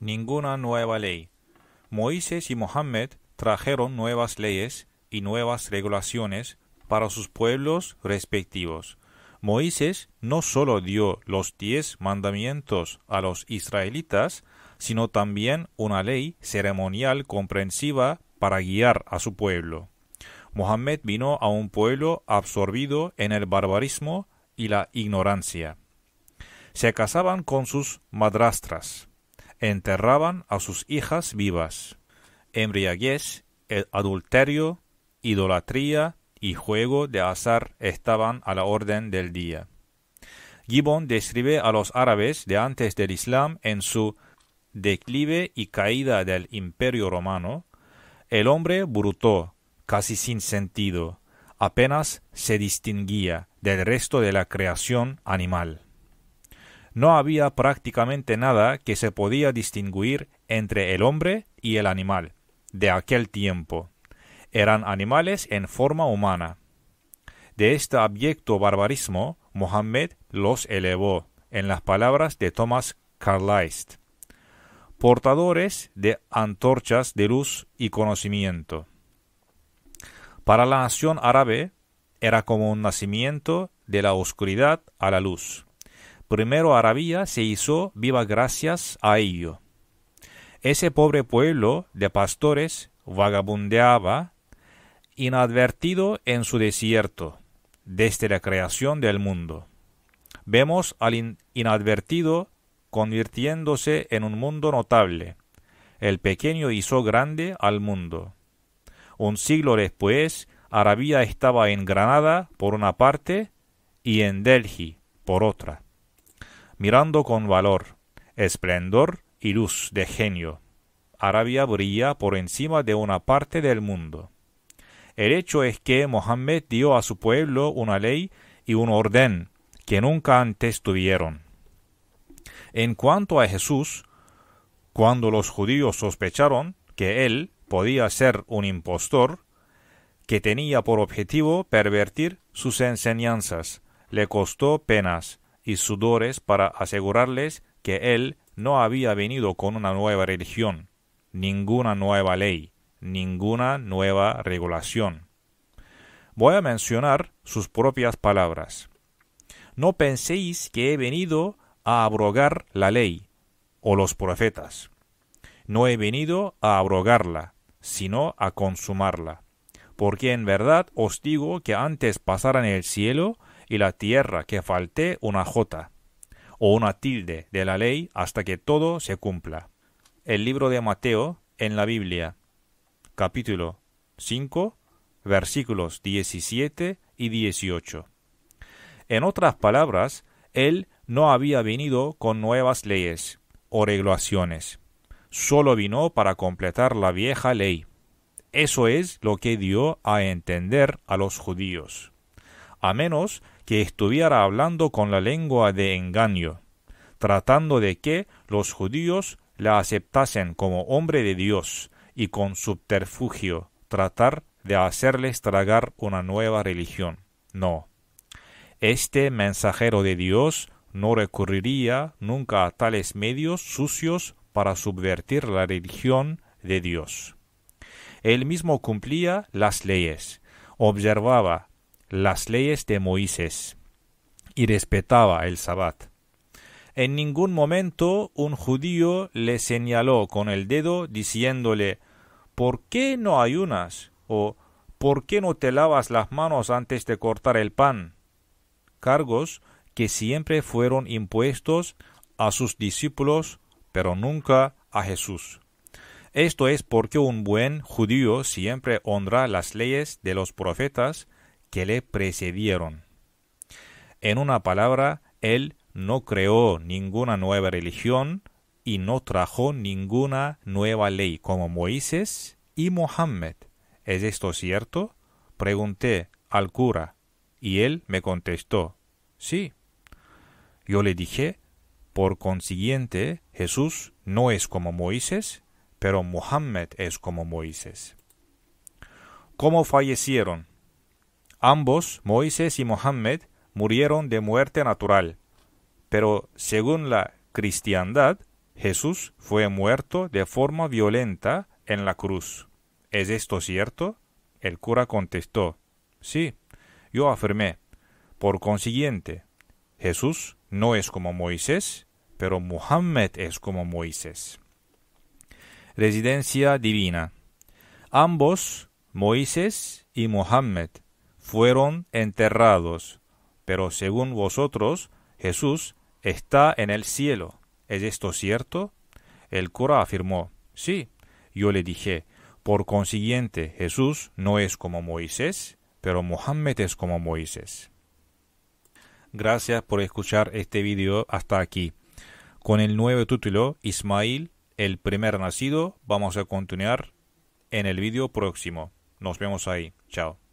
ninguna nueva ley. Moisés y Mohammed trajeron nuevas leyes y nuevas regulaciones para sus pueblos respectivos. Moisés no solo dio los diez mandamientos a los israelitas, sino también una ley ceremonial comprensiva para guiar a su pueblo. Mohammed vino a un pueblo absorbido en el barbarismo y la ignorancia. Se casaban con sus madrastras, enterraban a sus hijas vivas. Embriaguez, adulterio, idolatría y juego de azar estaban a la orden del día. Gibbon describe a los árabes de antes del Islam en su declive y caída del imperio romano. El hombre bruto, casi sin sentido, apenas se distinguía del resto de la creación animal no había prácticamente nada que se podía distinguir entre el hombre y el animal de aquel tiempo. Eran animales en forma humana. De este abyecto barbarismo, Mohammed los elevó, en las palabras de Thomas Carlyle, portadores de antorchas de luz y conocimiento. Para la nación árabe era como un nacimiento de la oscuridad a la luz primero Arabia se hizo viva gracias a ello. Ese pobre pueblo de pastores vagabundeaba inadvertido en su desierto desde la creación del mundo. Vemos al inadvertido convirtiéndose en un mundo notable. El pequeño hizo grande al mundo. Un siglo después, Arabia estaba en Granada por una parte y en Delhi por otra mirando con valor, esplendor y luz de genio. Arabia brilla por encima de una parte del mundo. El hecho es que Mohammed dio a su pueblo una ley y un orden que nunca antes tuvieron. En cuanto a Jesús, cuando los judíos sospecharon que él podía ser un impostor, que tenía por objetivo pervertir sus enseñanzas, le costó penas, y sudores para asegurarles que él no había venido con una nueva religión, ninguna nueva ley, ninguna nueva regulación. Voy a mencionar sus propias palabras. No penséis que he venido a abrogar la ley o los profetas. No he venido a abrogarla, sino a consumarla. Porque en verdad os digo que antes pasaran el cielo y la tierra que falte una jota o una tilde de la ley hasta que todo se cumpla. El libro de Mateo en la Biblia, capítulo 5, versículos 17 y 18. En otras palabras, él no había venido con nuevas leyes o regulaciones, solo vino para completar la vieja ley. Eso es lo que dio a entender a los judíos. A menos que estuviera hablando con la lengua de engaño, tratando de que los judíos la aceptasen como hombre de Dios y con subterfugio tratar de hacerles tragar una nueva religión. No. Este mensajero de Dios no recurriría nunca a tales medios sucios para subvertir la religión de Dios. Él mismo cumplía las leyes, observaba las leyes de Moisés y respetaba el sabbat. En ningún momento un judío le señaló con el dedo diciéndole ¿Por qué no ayunas? o ¿Por qué no te lavas las manos antes de cortar el pan? Cargos que siempre fueron impuestos a sus discípulos, pero nunca a Jesús. Esto es porque un buen judío siempre honra las leyes de los profetas que le precedieron. En una palabra, él no creó ninguna nueva religión y no trajo ninguna nueva ley como Moisés y Mohammed. ¿Es esto cierto? Pregunté al cura y él me contestó, sí. Yo le dije, por consiguiente, Jesús no es como Moisés, pero Mohammed es como Moisés. ¿Cómo fallecieron? Ambos, Moisés y Mohammed, murieron de muerte natural. Pero según la cristiandad, Jesús fue muerto de forma violenta en la cruz. ¿Es esto cierto? El cura contestó, sí. Yo afirmé, por consiguiente, Jesús no es como Moisés, pero Mohammed es como Moisés. Residencia divina. Ambos, Moisés y Mohammed, fueron enterrados, pero según vosotros, Jesús está en el cielo. ¿Es esto cierto? El cura afirmó, sí. Yo le dije, por consiguiente, Jesús no es como Moisés, pero Mohammed es como Moisés. Gracias por escuchar este video hasta aquí. Con el nuevo título, Ismael, el primer nacido, vamos a continuar en el video próximo. Nos vemos ahí. Chao.